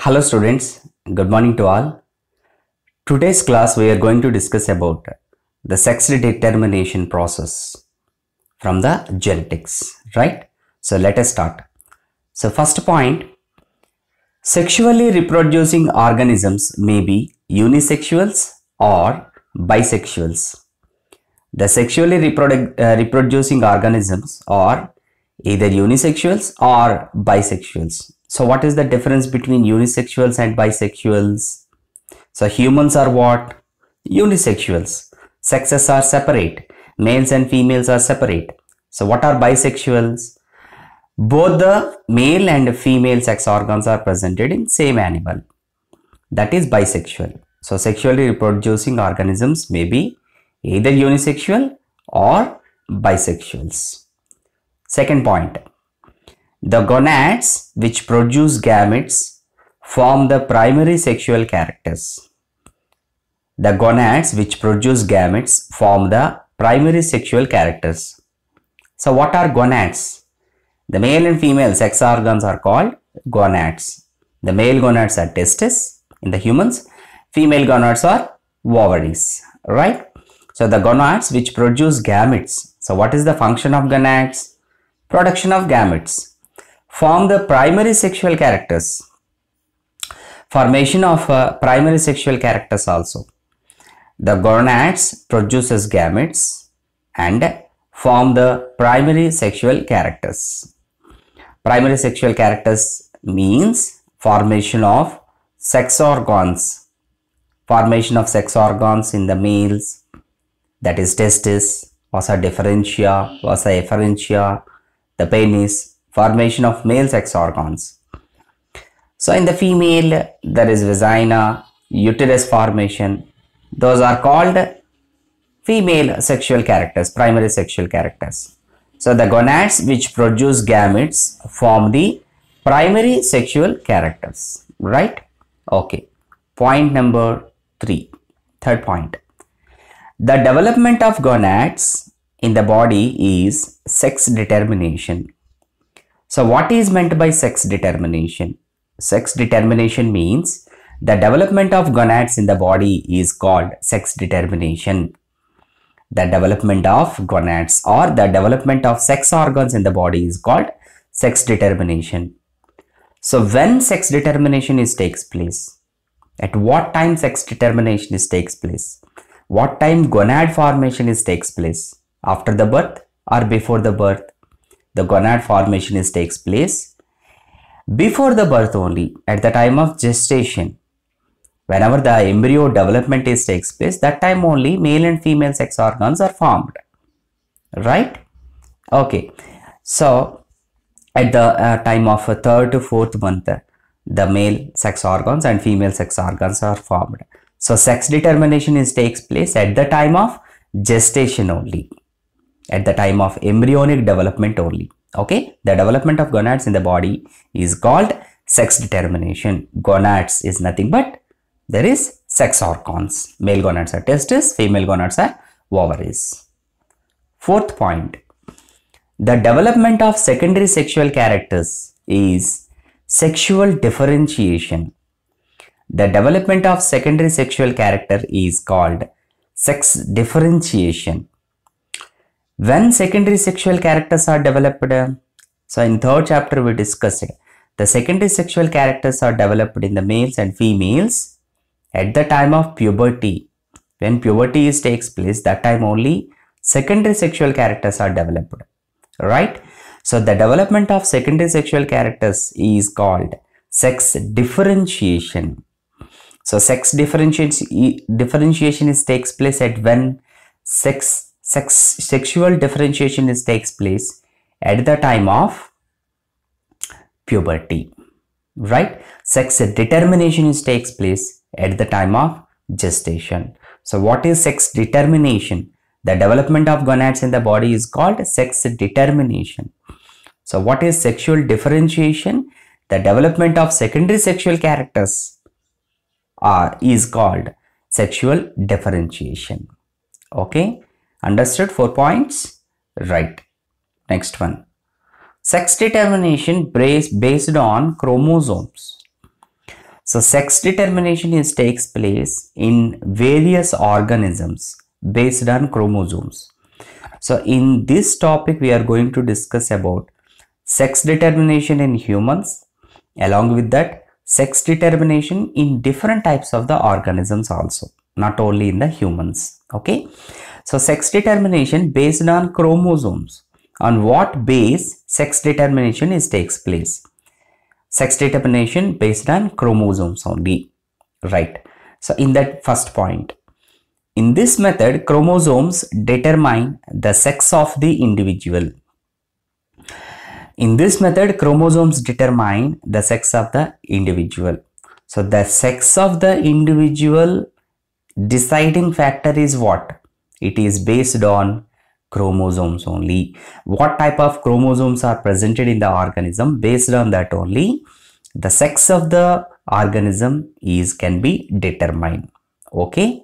Hello students, good morning to all. Today's class we are going to discuss about the sex determination process from the genetics, right? So let us start. So first point, sexually reproducing organisms may be unisexuals or bisexuals. The sexually reprodu uh, reproducing organisms are either unisexuals or bisexuals so what is the difference between unisexuals and bisexuals? So humans are what? Unisexuals. Sexes are separate. Males and females are separate. So what are bisexuals? Both the male and female sex organs are presented in same animal. That is bisexual. So sexually reproducing organisms may be either unisexual or bisexuals. Second point, the gonads which produce gametes form the primary sexual characters. The gonads which produce gametes form the primary sexual characters. So what are gonads? The male and female sex organs are called gonads. The male gonads are testes in the humans. Female gonads are ovaries, right? So the gonads which produce gametes. So what is the function of gonads? Production of gametes form the primary sexual characters. Formation of uh, primary sexual characters also. The gonads produces gametes and form the primary sexual characters. Primary sexual characters means formation of sex organs. Formation of sex organs in the males that is testis, vasa differentia vasa efferentia, the penis, formation of male sex organs. So in the female, there is vagina, uterus formation. Those are called female sexual characters, primary sexual characters. So the gonads which produce gametes form the primary sexual characters, right? Okay. Point number three, third point. The development of gonads in the body is sex determination. So what is meant by sex determination? Sex determination means the development of gonads in the body is called sex determination. The development of gonads or the development of sex organs in the body is called sex determination. So when sex determination is takes place, at what time sex determination is takes place, what time gonad formation is takes place, after the birth or before the birth, the gonad formation is takes place before the birth only at the time of gestation whenever the embryo development is takes place that time only male and female sex organs are formed right okay so at the uh, time of third to fourth month the male sex organs and female sex organs are formed so sex determination is takes place at the time of gestation only at the time of embryonic development only. Okay, the development of gonads in the body is called sex determination. Gonads is nothing but there is sex organs. Male gonads are testes, female gonads are ovaries. Fourth point, the development of secondary sexual characters is sexual differentiation. The development of secondary sexual character is called sex differentiation. When secondary sexual characters are developed, so in third chapter we discussed the secondary sexual characters are developed in the males and females at the time of puberty. When puberty is takes place, that time only secondary sexual characters are developed, right? So the development of secondary sexual characters is called sex differentiation. So sex differentiation, differentiation is takes place at when sex sex sexual differentiation is takes place at the time of puberty right sex determination is takes place at the time of gestation so what is sex determination the development of gonads in the body is called sex determination so what is sexual differentiation the development of secondary sexual characters are is called sexual differentiation okay Understood? Four points? Right. Next one. Sex determination based on chromosomes. So sex determination is takes place in various organisms based on chromosomes. So in this topic we are going to discuss about sex determination in humans along with that sex determination in different types of the organisms also not only in the humans okay so sex determination based on chromosomes. On what base sex determination is takes place? Sex determination based on chromosomes only. Right. So in that first point. In this method, chromosomes determine the sex of the individual. In this method, chromosomes determine the sex of the individual. So the sex of the individual deciding factor is what? It is based on chromosomes only. What type of chromosomes are presented in the organism based on that only the sex of the organism is can be determined. Okay,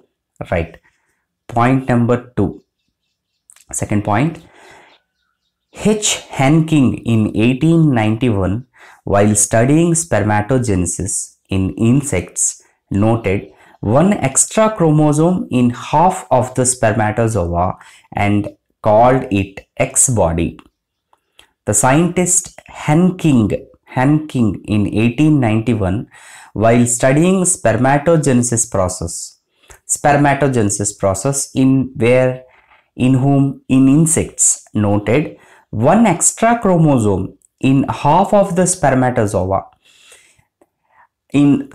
right. Point number two. Second point. H. Hanking in 1891 while studying spermatogenesis in insects noted one extra chromosome in half of the spermatozoa and called it X body. The scientist Henking Hanking in 1891 while studying spermatogenesis process, spermatogenesis process in where in whom in insects noted one extra chromosome in half of the spermatozoa in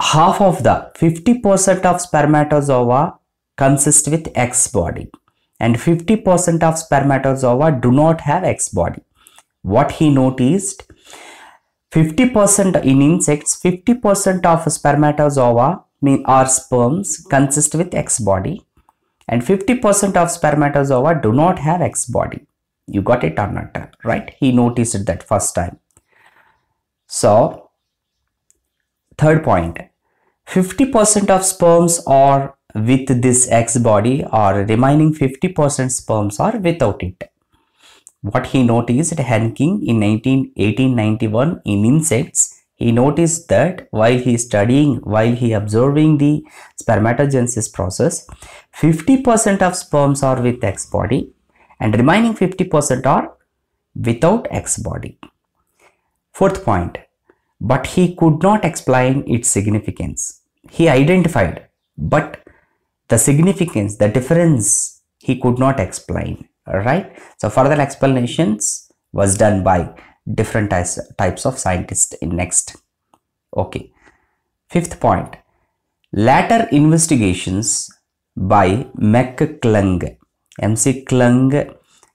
half of the 50% of spermatozoa consist with X body and 50% of spermatozoa do not have X body. What he noticed 50% in insects 50% of spermatozoa mean are sperms consist with X body and 50% of spermatozoa do not have X body. You got it or not, right? He noticed it that first time. So, third point 50% of sperms are with this X body or remaining 50% sperms are without it. What he noticed Hanking in 1891 in insects, he noticed that while he studying, while he observing the spermatogenesis process, 50% of sperms are with X body and remaining 50% are without X body. Fourth point, but he could not explain its significance. He identified, but the significance, the difference, he could not explain, right? So further explanations was done by different types of scientists in next. Okay. Fifth point, later investigations by McClung, MC Klung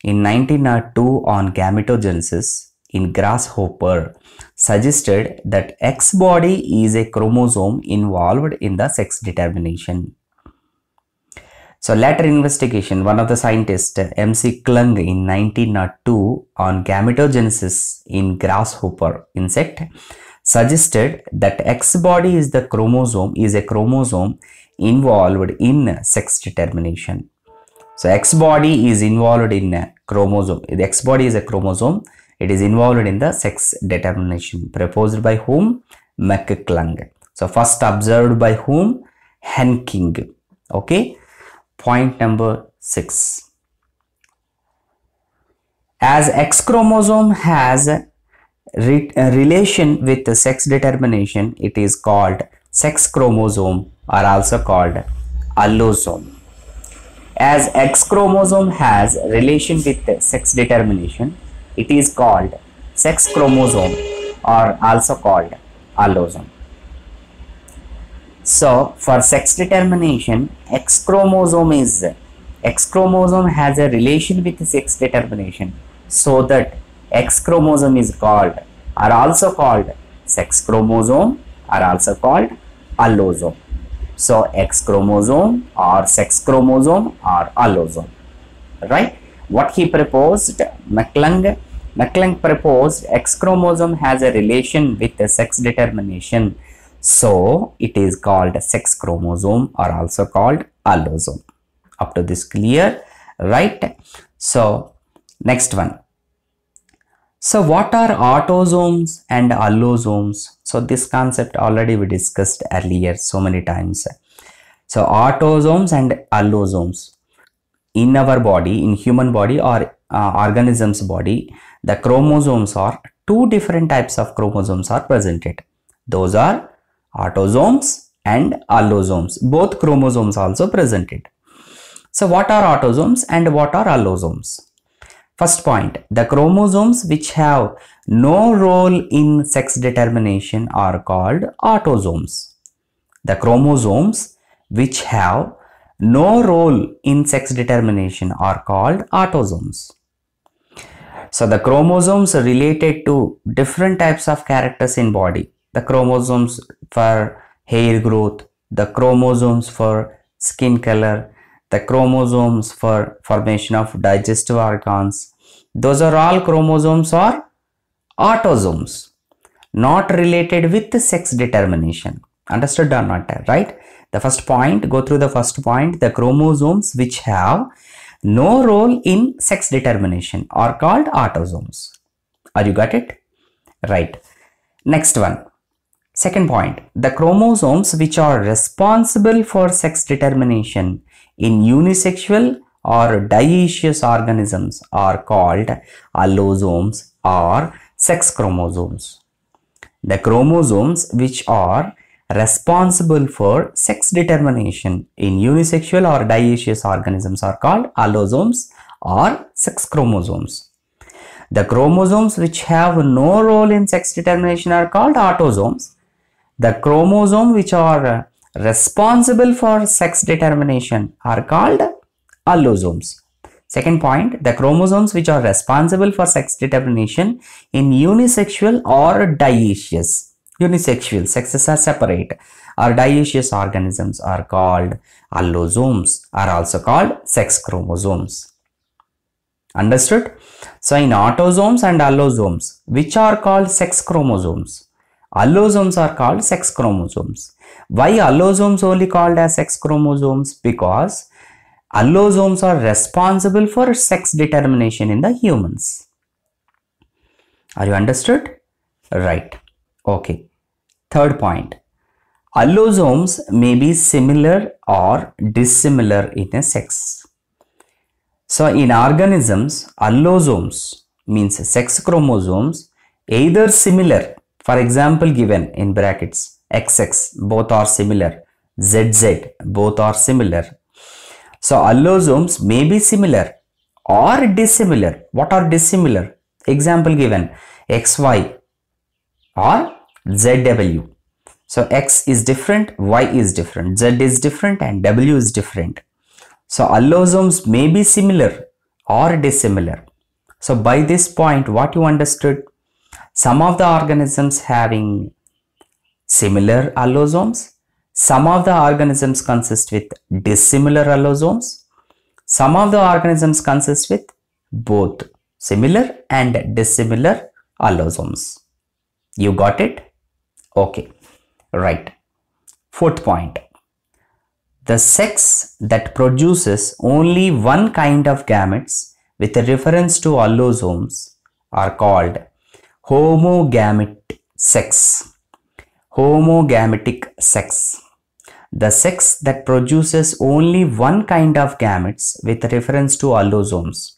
in 1902 on gametogenesis in Grasshopper suggested that X body is a chromosome involved in the sex determination. So later investigation, one of the scientists, M.C. Klung in 1902 on gametogenesis in grasshopper insect suggested that X body is the chromosome is a chromosome involved in sex determination. So X body is involved in chromosome. The X body is a chromosome it is involved in the sex determination. Proposed by whom? McClung. So first observed by whom? Henking. Okay. Point number 6. As X chromosome has re uh, relation with the sex determination, it is called sex chromosome or also called allosome. As X chromosome has relation with the sex determination, it is called sex chromosome or also called allosome. So for sex determination, X chromosome is X chromosome has a relation with sex determination. So that X chromosome is called are also called sex chromosome are also called allosome. So X chromosome or sex chromosome or allosome. Right? what he proposed, McClung, McClung proposed X chromosome has a relation with the sex determination. So it is called sex chromosome or also called allosome. Up to this clear, right? So next one. So what are autosomes and allosomes? So this concept already we discussed earlier so many times. So autosomes and allosomes in our body, in human body or uh, organism's body, the chromosomes are two different types of chromosomes are presented. Those are autosomes and allosomes. Both chromosomes also presented. So what are autosomes and what are allosomes? First point, the chromosomes which have no role in sex determination are called autosomes. The chromosomes which have no role in sex determination are called autosomes. So the chromosomes related to different types of characters in body. The chromosomes for hair growth, the chromosomes for skin color, the chromosomes for formation of digestive organs. Those are all chromosomes or autosomes not related with sex determination. Understood or not, right? the first point go through the first point the chromosomes which have no role in sex determination are called autosomes are you got it right next one second point the chromosomes which are responsible for sex determination in unisexual or dioecious organisms are called allosomes or sex chromosomes the chromosomes which are responsible for sex determination in unisexual or dioecious organisms are called allosomes or sex chromosomes. The chromosomes which have no role in sex determination are called autosomes. The chromosomes which are responsible for sex determination are called allosomes. Second point, the chromosomes which are responsible for sex determination in unisexual or dioecious Unisexual sexes are separate or dioecious organisms are called allosomes are also called sex chromosomes. Understood? So in autosomes and allosomes, which are called sex chromosomes? Allosomes are called sex chromosomes. Why allosomes only called as sex chromosomes? Because allosomes are responsible for sex determination in the humans. Are you understood? Right. Okay. Third point, allosomes may be similar or dissimilar in a sex. So in organisms, allosomes means sex chromosomes either similar, for example given in brackets XX both are similar, ZZ both are similar. So allosomes may be similar or dissimilar. What are dissimilar? Example given XY or ZW. So X is different, Y is different, Z is different and W is different. So allosomes may be similar or dissimilar. So by this point, what you understood, some of the organisms having similar allosomes, some of the organisms consist with dissimilar allosomes, some of the organisms consist with both similar and dissimilar allosomes. You got it? Okay, right. Fourth point. The sex that produces only one kind of gametes with reference to allosomes are called homogametic sex. Homogametic sex. The sex that produces only one kind of gametes with reference to allosomes.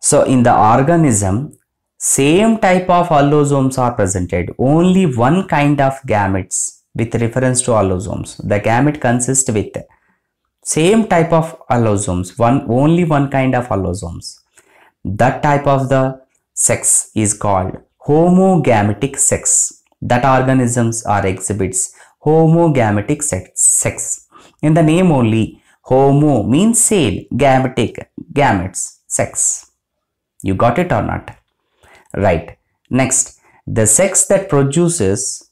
So in the organism, same type of allosomes are presented, only one kind of gametes with reference to allosomes. The gamete consists with same type of allosomes, one only one kind of allosomes. That type of the sex is called homogametic sex. That organisms are exhibits homogametic sex. In the name only, homo means same, gametic, gametes, sex. You got it or not? Right. Next, the sex that produces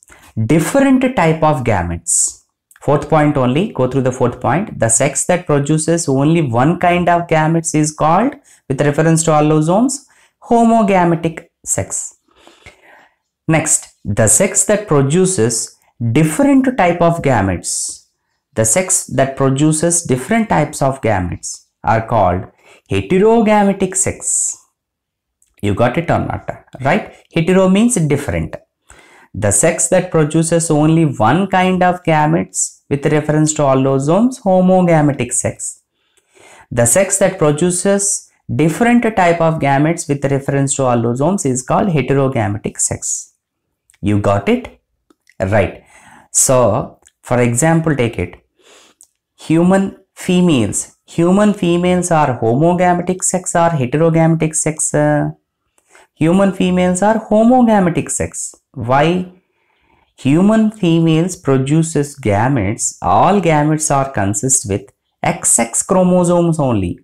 different type of gametes. Fourth point only, go through the fourth point. The sex that produces only one kind of gametes is called, with reference to allosomes, homogametic sex. Next, the sex that produces different type of gametes. The sex that produces different types of gametes are called heterogametic sex. You got it or not, right? Hetero means different. The sex that produces only one kind of gametes with reference to allosomes, homogametic sex. The sex that produces different type of gametes with reference to allosomes is called heterogametic sex. You got it? Right. So, for example, take it. Human females. Human females are homogametic sex or heterogametic sex? Uh, human females are homogametic sex. Why? Human females produces gametes. All gametes are consist with XX chromosomes only.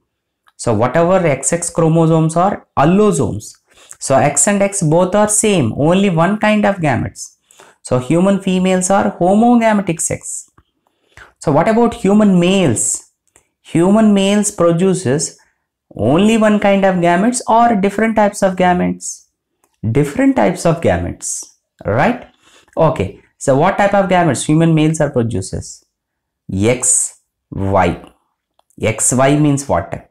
So whatever XX chromosomes are allosomes. So X and X both are same, only one kind of gametes. So human females are homogametic sex. So what about human males? Human males produces only one kind of gametes or different types of gametes? Different types of gametes, right? Okay, so what type of gametes human males are producers? X Y. X Y means what?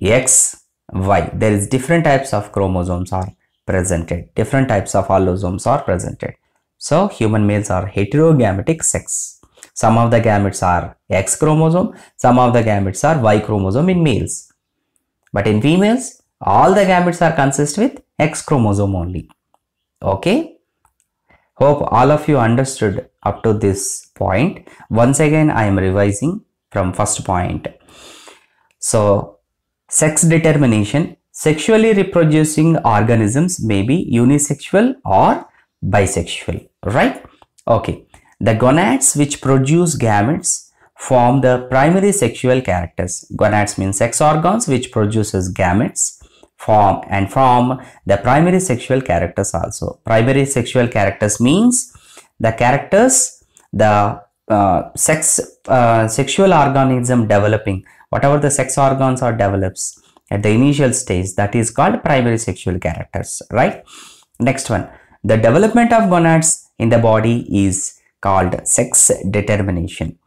XY. There is different types of chromosomes are presented. Different types of allosomes are presented. So human males are heterogametic sex. Some of the gametes are X chromosome, some of the gametes are Y chromosome in males. But in females, all the gametes are consist with X chromosome only. Okay. Hope all of you understood up to this point. Once again, I am revising from first point. So, sex determination. Sexually reproducing organisms may be unisexual or bisexual, right? Okay. The gonads which produce gametes form the primary sexual characters. Gonads means sex organs which produces gametes form and form the primary sexual characters also. Primary sexual characters means the characters, the uh, sex uh, sexual organism developing, whatever the sex organs are develops at the initial stage that is called primary sexual characters, right? Next one, the development of gonads in the body is called sex determination.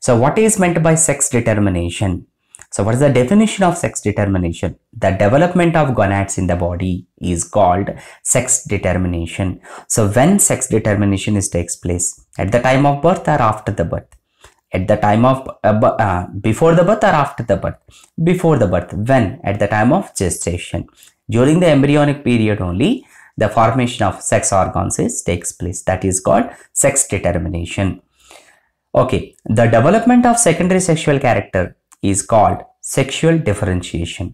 So what is meant by sex determination? So what is the definition of sex determination? The development of gonads in the body is called sex determination. So when sex determination is takes place at the time of birth or after the birth? At the time of uh, uh, before the birth or after the birth? Before the birth. When? At the time of gestation. During the embryonic period only the formation of sex organs is takes place. That is called sex determination. Okay, the development of secondary sexual character is called sexual differentiation.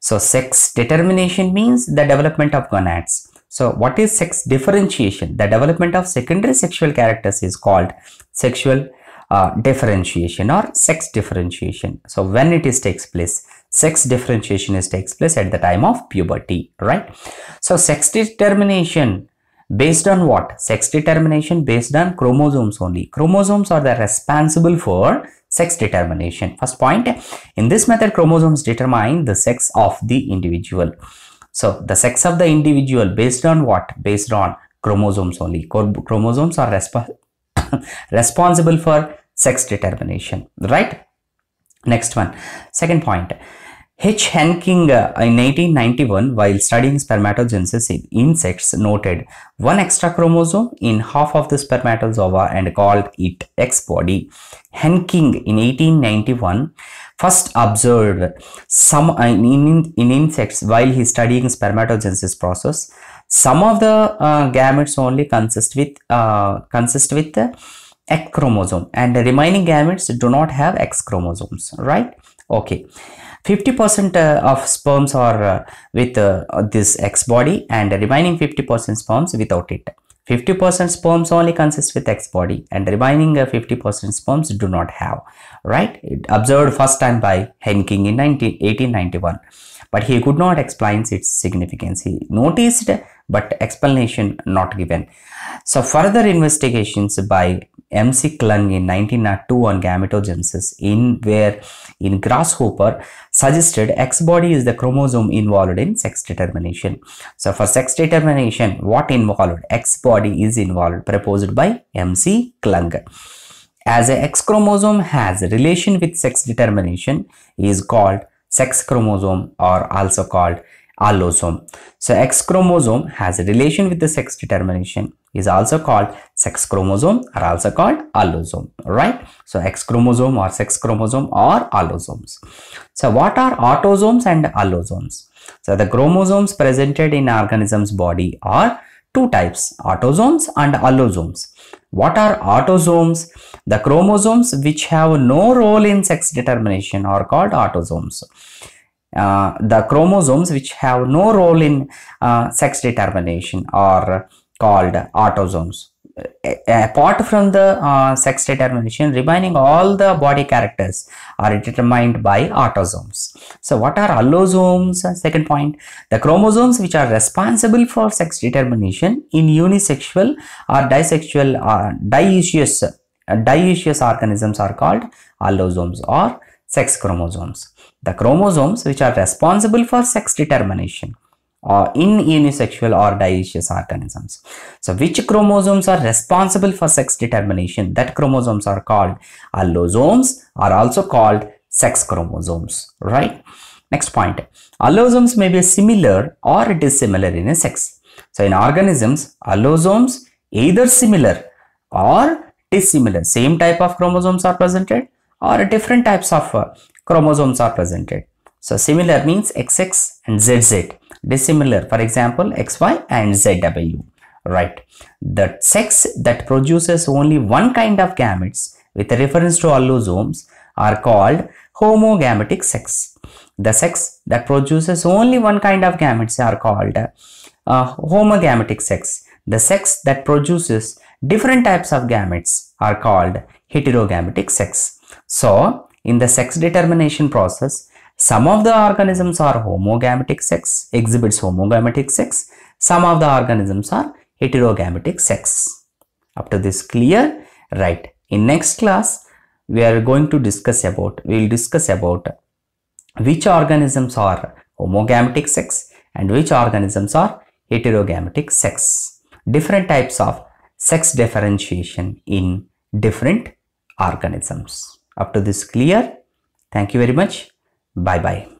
So sex determination means the development of gonads. So what is sex differentiation? The development of secondary sexual characters is called sexual uh, differentiation or sex differentiation. So when it is takes place, sex differentiation is takes place at the time of puberty, right? So sex determination Based on what? Sex determination based on chromosomes only. Chromosomes are the responsible for sex determination. First point, in this method, chromosomes determine the sex of the individual. So, the sex of the individual based on what? Based on chromosomes only. Chromosomes are resp responsible for sex determination, right? Next one, second point. H. Henking uh, in 1891, while studying spermatogenesis in insects, noted one extra chromosome in half of the spermatozoa and called it X body. Henking in 1891 first observed some uh, in, in, in insects while he studying spermatogenesis process. Some of the uh, gametes only consist with uh, consist with X chromosome and the remaining gametes do not have X chromosomes, right? Okay. 50% uh, of sperms are uh, with uh, this X body and remaining 50% sperms without it. 50% sperms only consists with X body and remaining 50% sperms do not have, right? It observed first time by Henking in 19, 1891, but he could not explain its significance. He noticed, but explanation not given. So further investigations by MC Klung in 1902 on gametogenesis in where in grasshopper suggested X body is the chromosome involved in sex determination. So for sex determination what involved X body is involved proposed by MC Klung. As a X chromosome has relation with sex determination is called sex chromosome or also called allosome. So X chromosome has relation with the sex determination is also called sex chromosome are also called allosome right so x chromosome or sex chromosome or allosomes so what are autosomes and allosomes so the chromosomes presented in organism's body are two types autosomes and allosomes what are autosomes the chromosomes which have no role in sex determination are called autosomes uh, the chromosomes which have no role in uh, sex determination are called autosomes. Apart from the uh, sex determination, remaining all the body characters are determined by autosomes. So what are allosomes? Second point, the chromosomes which are responsible for sex determination in unisexual or disexual or uh, dioecious, uh, dioecious organisms are called allosomes or sex chromosomes. The chromosomes which are responsible for sex determination uh, or in unisexual or dioecious organisms. So which chromosomes are responsible for sex determination? That chromosomes are called allosomes are also called sex chromosomes, right? Next point, allosomes may be similar or dissimilar in a sex. So in organisms, allosomes either similar or dissimilar, same type of chromosomes are presented or different types of uh, chromosomes are presented. So similar means XX and ZZ dissimilar for example xy and zw right the sex that produces only one kind of gametes with reference to allosomes are called homogametic sex the sex that produces only one kind of gametes are called uh, homogametic sex the sex that produces different types of gametes are called heterogametic sex so in the sex determination process some of the organisms are homogametic sex, exhibits homogametic sex. Some of the organisms are heterogametic sex. After this clear? Right. In next class, we are going to discuss about, we will discuss about which organisms are homogametic sex and which organisms are heterogametic sex. Different types of sex differentiation in different organisms. After this clear? Thank you very much. Bye bye.